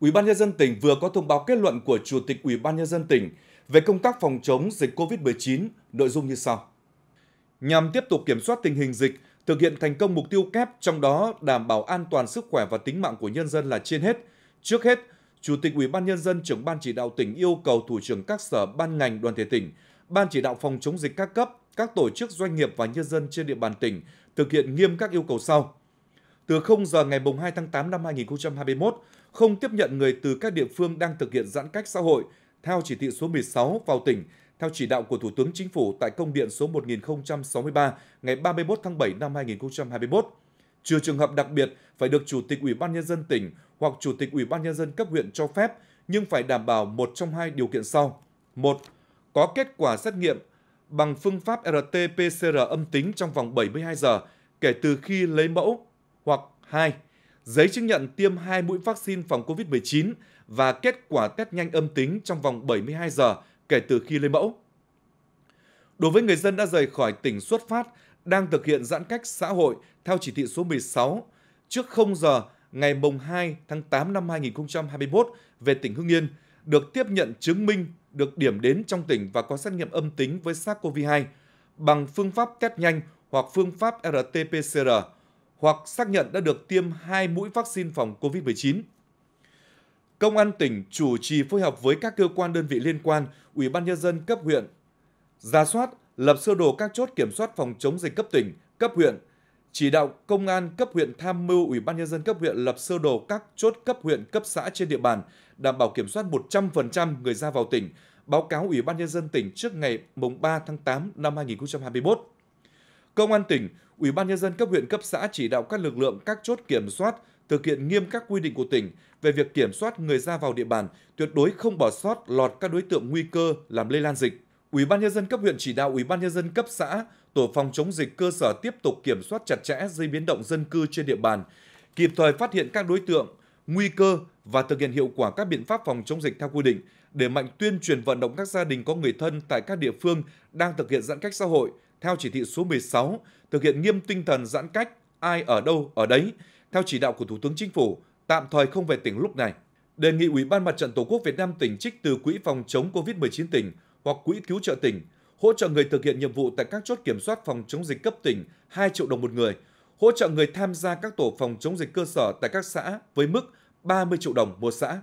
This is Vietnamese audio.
Ủy ban nhân dân tỉnh vừa có thông báo kết luận của Chủ tịch Ủy ban nhân dân tỉnh về công tác phòng chống dịch COVID-19, nội dung như sau. Nhằm tiếp tục kiểm soát tình hình dịch, thực hiện thành công mục tiêu kép trong đó đảm bảo an toàn sức khỏe và tính mạng của nhân dân là trên hết. Trước hết, Chủ tịch Ủy ban nhân dân trưởng ban chỉ đạo tỉnh yêu cầu thủ trưởng các sở ban ngành đoàn thể tỉnh, ban chỉ đạo phòng chống dịch các cấp, các tổ chức doanh nghiệp và nhân dân trên địa bàn tỉnh thực hiện nghiêm các yêu cầu sau: từ 0 giờ ngày 2 tháng 8 năm 2021, không tiếp nhận người từ các địa phương đang thực hiện giãn cách xã hội theo chỉ thị số 16 vào tỉnh theo chỉ đạo của Thủ tướng Chính phủ tại công điện số 1063 ngày 31 tháng 7 năm 2021. Trừ trường hợp đặc biệt phải được Chủ tịch Ủy ban nhân dân tỉnh hoặc Chủ tịch Ủy ban nhân dân cấp huyện cho phép nhưng phải đảm bảo một trong hai điều kiện sau. một Có kết quả xét nghiệm bằng phương pháp RT-PCR âm tính trong vòng 72 giờ kể từ khi lấy mẫu hoặc 2. Giấy chứng nhận tiêm 2 mũi vaccine phòng COVID-19 và kết quả test nhanh âm tính trong vòng 72 giờ kể từ khi lấy mẫu. Đối với người dân đã rời khỏi tỉnh xuất phát, đang thực hiện giãn cách xã hội theo chỉ thị số 16 trước 0 giờ ngày mùng 2 tháng 8 năm 2021 về tỉnh Hưng Yên, được tiếp nhận chứng minh được điểm đến trong tỉnh và có xét nghiệm âm tính với SARS-CoV-2 bằng phương pháp test nhanh hoặc phương pháp RT-PCR hoặc xác nhận đã được tiêm 2 mũi vaccine phòng COVID-19. Công an tỉnh chủ trì phối hợp với các cơ quan đơn vị liên quan, Ủy ban Nhân dân cấp huyện, ra soát, lập sơ đồ các chốt kiểm soát phòng chống dịch cấp tỉnh, cấp huyện, chỉ đạo công an cấp huyện tham mưu Ủy ban Nhân dân cấp huyện lập sơ đồ các chốt cấp huyện cấp xã trên địa bàn, đảm bảo kiểm soát 100% người ra vào tỉnh, báo cáo Ủy ban Nhân dân tỉnh trước ngày 3 tháng 8 năm 2021. Công an tỉnh, Ủy ban nhân dân cấp huyện cấp xã chỉ đạo các lực lượng các chốt kiểm soát thực hiện nghiêm các quy định của tỉnh về việc kiểm soát người ra vào địa bàn, tuyệt đối không bỏ sót lọt các đối tượng nguy cơ làm lây lan dịch. Ủy ban nhân dân cấp huyện chỉ đạo Ủy ban nhân dân cấp xã, tổ phòng chống dịch cơ sở tiếp tục kiểm soát chặt chẽ dây biến động dân cư trên địa bàn, kịp thời phát hiện các đối tượng nguy cơ và thực hiện hiệu quả các biện pháp phòng chống dịch theo quy định, để mạnh tuyên truyền vận động các gia đình có người thân tại các địa phương đang thực hiện giãn cách xã hội theo chỉ thị số 16, thực hiện nghiêm tinh thần giãn cách, ai ở đâu ở đấy, theo chỉ đạo của Thủ tướng Chính phủ, tạm thời không về tỉnh lúc này. Đề nghị Ủy ban Mặt trận Tổ quốc Việt Nam tỉnh trích từ Quỹ phòng chống COVID-19 tỉnh hoặc Quỹ cứu trợ tỉnh, hỗ trợ người thực hiện nhiệm vụ tại các chốt kiểm soát phòng chống dịch cấp tỉnh 2 triệu đồng một người, hỗ trợ người tham gia các tổ phòng chống dịch cơ sở tại các xã với mức 30 triệu đồng một xã.